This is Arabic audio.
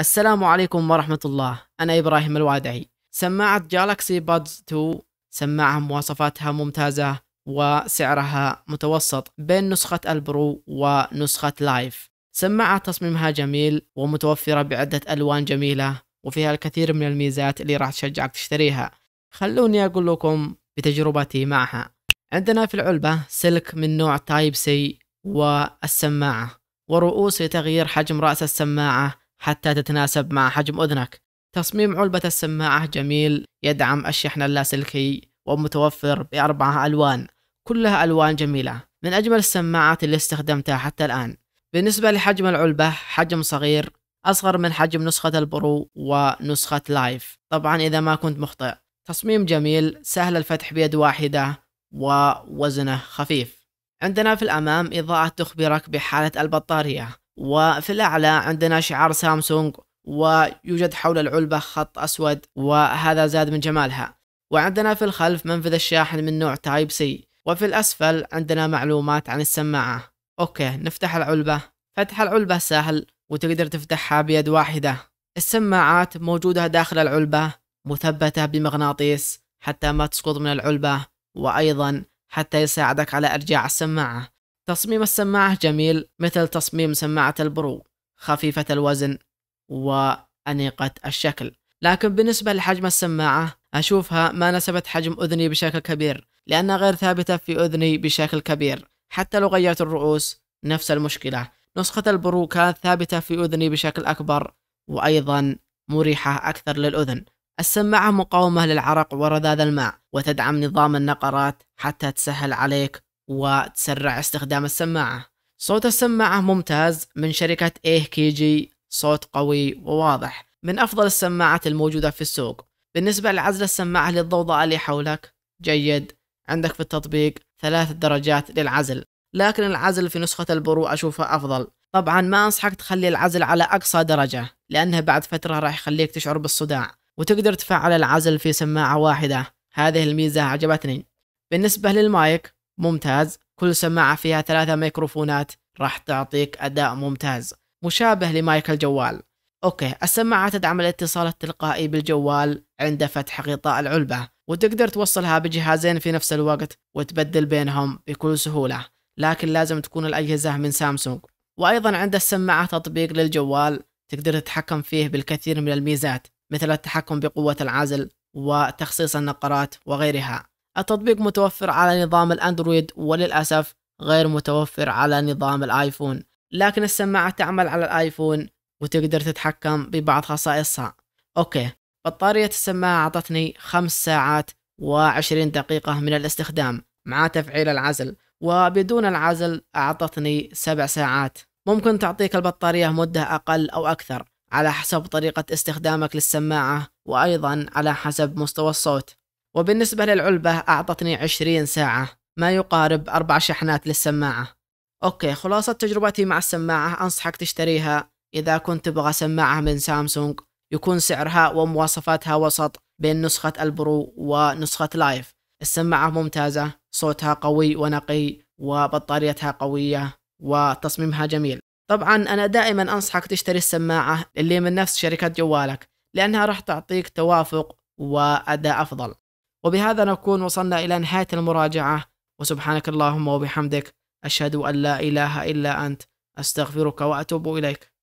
السلام عليكم ورحمة الله أنا إبراهيم الوادعي سماعة جالاكسي بادز 2 سماعة مواصفاتها ممتازة وسعرها متوسط بين نسخة البرو ونسخة لايف سماعة تصميمها جميل ومتوفرة بعدة ألوان جميلة وفيها الكثير من الميزات اللي راح تشجعك تشتريها خلوني أقول لكم بتجربتي معها عندنا في العلبة سلك من نوع تايب سي والسماعة ورؤوس لتغيير حجم رأس السماعة حتى تتناسب مع حجم أذنك تصميم علبة السماعة جميل يدعم الشحن اللاسلكي ومتوفر بأربعة ألوان كلها ألوان جميلة من أجمل السماعات اللي استخدمتها حتى الآن بالنسبة لحجم العلبة حجم صغير أصغر من حجم نسخة البرو ونسخة لايف طبعا إذا ما كنت مخطئ تصميم جميل سهل الفتح بيد واحدة ووزنه خفيف عندنا في الأمام إضاءة تخبرك بحالة البطارية وفي الأعلى عندنا شعار سامسونج ويوجد حول العلبة خط أسود وهذا زاد من جمالها وعندنا في الخلف منفذ الشاحن من نوع تايب سي وفي الأسفل عندنا معلومات عن السماعة أوكي نفتح العلبة فتح العلبة سهل وتقدر تفتحها بيد واحدة السماعات موجودة داخل العلبة مثبتة بمغناطيس حتى ما تسقط من العلبة وأيضا حتى يساعدك على إرجاع السماعة تصميم السماعة جميل مثل تصميم سماعة البرو خفيفة الوزن وأنيقة الشكل لكن بالنسبة لحجم السماعة أشوفها ما نسبت حجم أذني بشكل كبير لأنها غير ثابتة في أذني بشكل كبير حتى لو غيرت الرؤوس نفس المشكلة نسخة البرو كانت ثابتة في أذني بشكل أكبر وأيضا مريحة أكثر للأذن السماعة مقاومة للعرق ورذاذ الماء وتدعم نظام النقرات حتى تسهل عليك وتسرع استخدام السماعة صوت السماعة ممتاز من شركة ايه كي جي صوت قوي وواضح من أفضل السماعات الموجودة في السوق بالنسبة لعزل السماعة للضوضاء اللي حولك جيد عندك في التطبيق ثلاث درجات للعزل لكن العزل في نسخة البرو أشوفه أفضل طبعا ما أنصحك تخلي العزل على أقصى درجة لأنه بعد فترة راح يخليك تشعر بالصداع وتقدر تفعل العزل في سماعة واحدة هذه الميزة عجبتني بالنسبة للمايك ممتاز كل سماعة فيها ثلاثة ميكروفونات راح تعطيك أداء ممتاز مشابه لمايك الجوال أوكي السماعة تدعم الاتصال التلقائي بالجوال عند فتح غطاء العلبة وتقدر توصلها بجهازين في نفس الوقت وتبدل بينهم بكل سهولة لكن لازم تكون الأجهزة من سامسونج وأيضا عند السماعة تطبيق للجوال تقدر تتحكم فيه بالكثير من الميزات مثل التحكم بقوة العزل وتخصيص النقرات وغيرها التطبيق متوفر على نظام الأندرويد وللأسف غير متوفر على نظام الآيفون لكن السماعة تعمل على الآيفون وتقدر تتحكم ببعض خصائصها أوكي بطارية السماعة أعطتني خمس ساعات وعشرين دقيقة من الاستخدام مع تفعيل العزل وبدون العزل أعطتني سبع ساعات ممكن تعطيك البطارية مدة أقل أو أكثر على حسب طريقة استخدامك للسماعة وأيضا على حسب مستوى الصوت وبالنسبة للعلبة أعطتني عشرين ساعة ما يقارب أربع شحنات للسماعة أوكي خلاصة تجربتي مع السماعة أنصحك تشتريها إذا كنت تبغى سماعة من سامسونج يكون سعرها ومواصفاتها وسط بين نسخة البرو ونسخة لايف السماعة ممتازة صوتها قوي ونقي وبطاريتها قوية وتصميمها جميل طبعا أنا دائما أنصحك تشتري السماعة اللي من نفس شركة جوالك لأنها راح تعطيك توافق وأداء أفضل وبهذا نكون وصلنا إلى نهاية المراجعة وسبحانك اللهم وبحمدك أشهد أن لا إله إلا أنت أستغفرك وأتوب إليك